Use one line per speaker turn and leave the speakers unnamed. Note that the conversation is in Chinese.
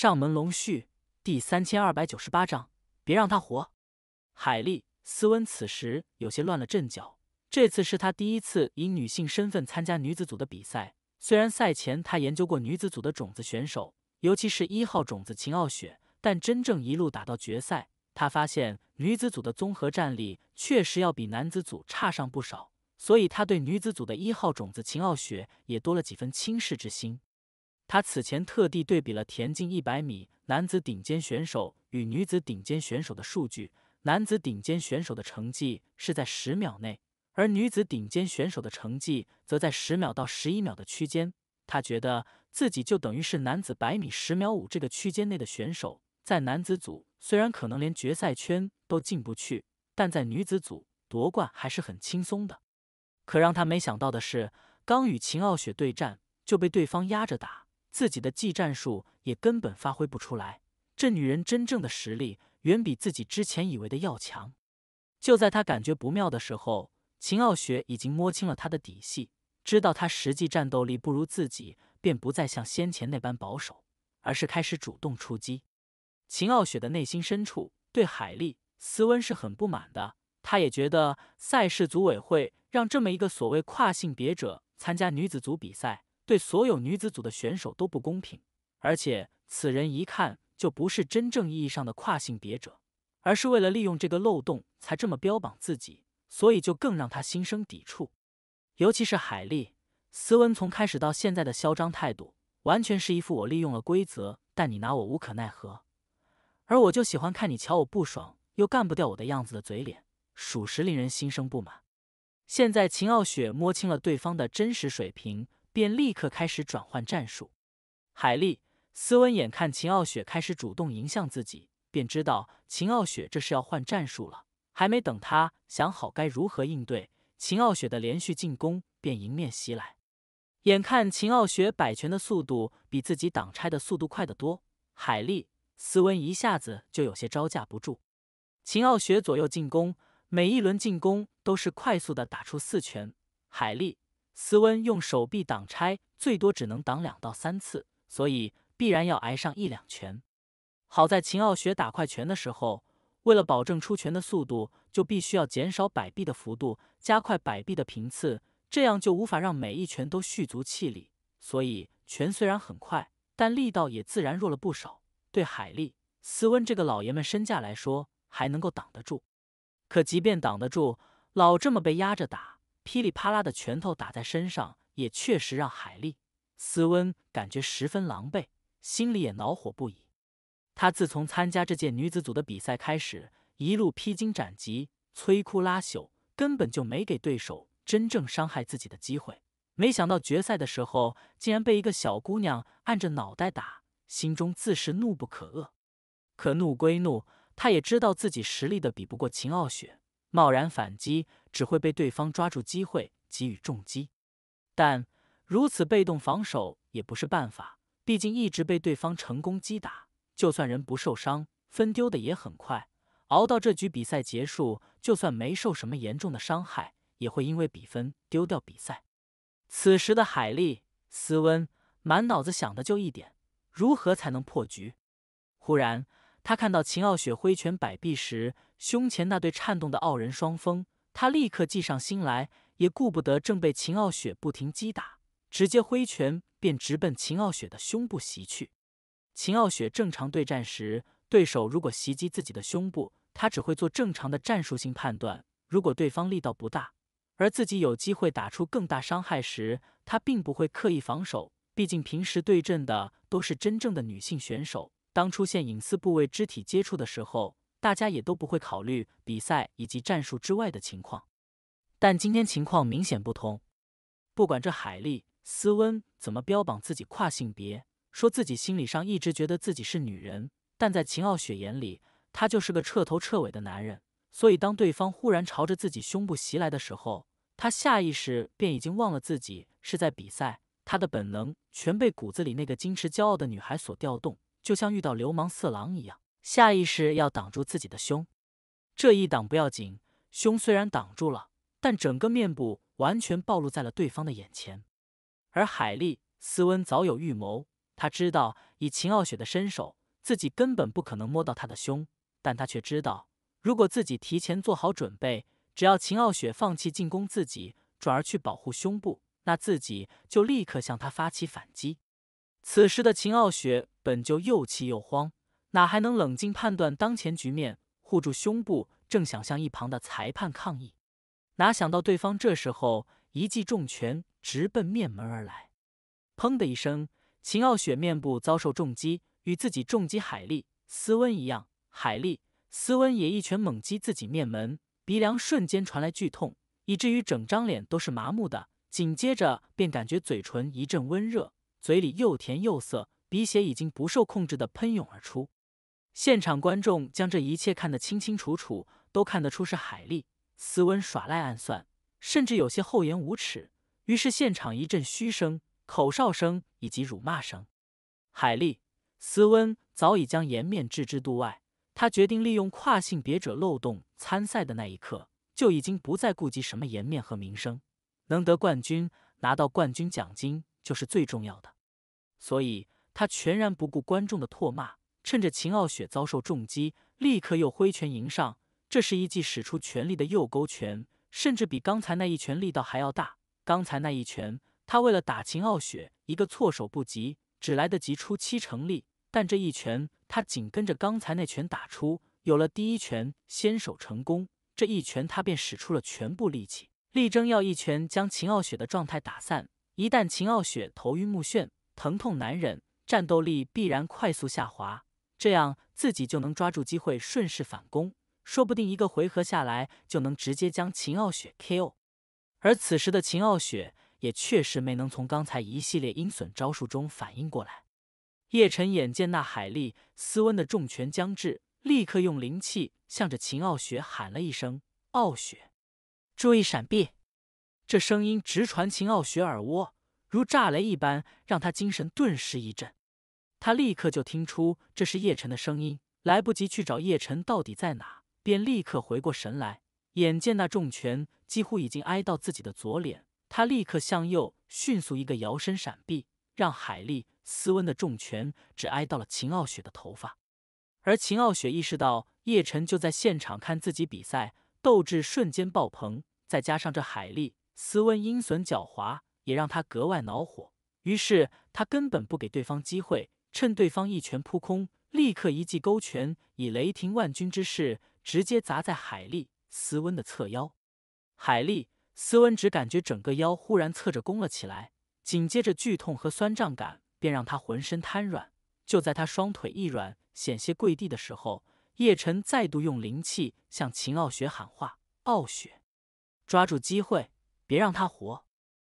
上门龙婿第三千二百九十八章，别让他活。海莉斯温此时有些乱了阵脚。这次是他第一次以女性身份参加女子组的比赛。虽然赛前他研究过女子组的种子选手，尤其是一号种子秦傲雪，但真正一路打到决赛，他发现女子组的综合战力确实要比男子组差上不少。所以他对女子组的一号种子秦傲雪也多了几分轻视之心。他此前特地对比了田径一百米男子顶尖选手与女子顶尖选手的数据，男子顶尖选手的成绩是在十秒内，而女子顶尖选手的成绩则在十秒到十一秒的区间。他觉得自己就等于是男子百米十秒五这个区间内的选手，在男子组虽然可能连决赛圈都进不去，但在女子组夺冠还是很轻松的。可让他没想到的是，刚与秦傲雪对战就被对方压着打。自己的技战术也根本发挥不出来，这女人真正的实力远比自己之前以为的要强。就在他感觉不妙的时候，秦傲雪已经摸清了他的底细，知道他实际战斗力不如自己，便不再像先前那般保守，而是开始主动出击。秦傲雪的内心深处对海莉·斯温是很不满的，她也觉得赛事组委会让这么一个所谓跨性别者参加女子组比赛。对所有女子组的选手都不公平，而且此人一看就不是真正意义上的跨性别者，而是为了利用这个漏洞才这么标榜自己，所以就更让他心生抵触。尤其是海莉·斯文从开始到现在的嚣张态度，完全是一副我利用了规则，但你拿我无可奈何，而我就喜欢看你瞧我不爽又干不掉我的样子的嘴脸，属实令人心生不满。现在秦傲雪摸清了对方的真实水平。便立刻开始转换战术。海利斯温眼看秦傲雪开始主动迎向自己，便知道秦傲雪这是要换战术了。还没等他想好该如何应对，秦傲雪的连续进攻便迎面袭来。眼看秦傲雪摆拳的速度比自己挡拆的速度快得多，海利斯温一下子就有些招架不住。秦傲雪左右进攻，每一轮进攻都是快速的打出四拳。海利。斯温用手臂挡拆，最多只能挡两到三次，所以必然要挨上一两拳。好在秦傲学打快拳的时候，为了保证出拳的速度，就必须要减少摆臂的幅度，加快摆臂的频次，这样就无法让每一拳都蓄足气力。所以拳虽然很快，但力道也自然弱了不少。对海力斯温这个老爷们身价来说，还能够挡得住。可即便挡得住，老这么被压着打。噼里啪啦的拳头打在身上，也确实让海莉·斯温感觉十分狼狈，心里也恼火不已。他自从参加这届女子组的比赛开始，一路披荆斩棘，摧枯拉朽，根本就没给对手真正伤害自己的机会。没想到决赛的时候，竟然被一个小姑娘按着脑袋打，心中自是怒不可遏。可怒归怒，他也知道自己实力的比不过秦傲雪。贸然反击只会被对方抓住机会给予重击，但如此被动防守也不是办法。毕竟一直被对方成功击打，就算人不受伤，分丢的也很快。熬到这局比赛结束，就算没受什么严重的伤害，也会因为比分丢掉比赛。此时的海丽、斯温满脑子想的就一点：如何才能破局？忽然，他看到秦傲雪挥拳摆臂时。胸前那对颤动的傲人双峰，他立刻计上心来，也顾不得正被秦傲雪不停击打，直接挥拳便直奔秦傲雪的胸部袭去。秦傲雪正常对战时，对手如果袭击自己的胸部，她只会做正常的战术性判断；如果对方力道不大，而自己有机会打出更大伤害时，她并不会刻意防守。毕竟平时对阵的都是真正的女性选手，当出现隐私部位肢体接触的时候。大家也都不会考虑比赛以及战术之外的情况，但今天情况明显不同。不管这海莉·斯温怎么标榜自己跨性别，说自己心理上一直觉得自己是女人，但在秦傲雪眼里，他就是个彻头彻尾的男人。所以，当对方忽然朝着自己胸部袭来的时候，他下意识便已经忘了自己是在比赛，他的本能全被骨子里那个矜持骄傲的女孩所调动，就像遇到流氓色狼一样。下意识要挡住自己的胸，这一挡不要紧，胸虽然挡住了，但整个面部完全暴露在了对方的眼前。而海丽斯温早有预谋，他知道以秦傲雪的身手，自己根本不可能摸到她的胸，但他却知道，如果自己提前做好准备，只要秦傲雪放弃进攻自己，转而去保护胸部，那自己就立刻向他发起反击。此时的秦傲雪本就又气又慌。哪还能冷静判断当前局面？护住胸部，正想向一旁的裁判抗议，哪想到对方这时候一记重拳直奔面门而来，砰的一声，秦傲雪面部遭受重击，与自己重击海利斯温一样，海利斯温也一拳猛击自己面门，鼻梁瞬间传来剧痛，以至于整张脸都是麻木的。紧接着便感觉嘴唇一阵温热，嘴里又甜又涩，鼻血已经不受控制的喷涌而出。现场观众将这一切看得清清楚楚，都看得出是海丽、斯温耍赖暗算，甚至有些厚颜无耻。于是现场一阵嘘声、口哨声以及辱骂声。海丽、斯温早已将颜面置之度外，他决定利用跨性别者漏洞参赛的那一刻，就已经不再顾及什么颜面和名声，能得冠军、拿到冠军奖金就是最重要的。所以他全然不顾观众的唾骂。趁着秦傲雪遭受重击，立刻又挥拳迎上。这是一记使出全力的右勾拳，甚至比刚才那一拳力道还要大。刚才那一拳，他为了打秦傲雪一个措手不及，只来得及出七成力。但这一拳，他紧跟着刚才那拳打出，有了第一拳先手成功，这一拳他便使出了全部力气，力争要一拳将秦傲雪的状态打散。一旦秦傲雪头晕目眩、疼痛难忍，战斗力必然快速下滑。这样自己就能抓住机会，顺势反攻，说不定一个回合下来就能直接将秦傲雪 KO。而此时的秦傲雪也确实没能从刚才一系列阴损招数中反应过来。叶辰眼见那海力斯温的重拳将至，立刻用灵气向着秦傲雪喊了一声：“傲雪，注意闪避！”这声音直传秦傲雪耳窝，如炸雷一般，让他精神顿时一震。他立刻就听出这是叶辰的声音，来不及去找叶辰到底在哪，便立刻回过神来。眼见那重拳几乎已经挨到自己的左脸，他立刻向右迅速一个摇身闪避，让海丽、斯温的重拳只挨到了秦傲雪的头发。而秦傲雪意识到叶晨就在现场看自己比赛，斗志瞬间爆棚。再加上这海丽、斯温阴损狡猾，也让他格外恼火。于是他根本不给对方机会。趁对方一拳扑空，立刻一记勾拳，以雷霆万钧之势直接砸在海丽斯温的侧腰。海丽斯温只感觉整个腰忽然侧着弓了起来，紧接着剧痛和酸胀感便让他浑身瘫软。就在他双腿一软，险些跪地的时候，叶晨再度用灵气向秦傲雪喊话：“傲雪，抓住机会，别让他活。”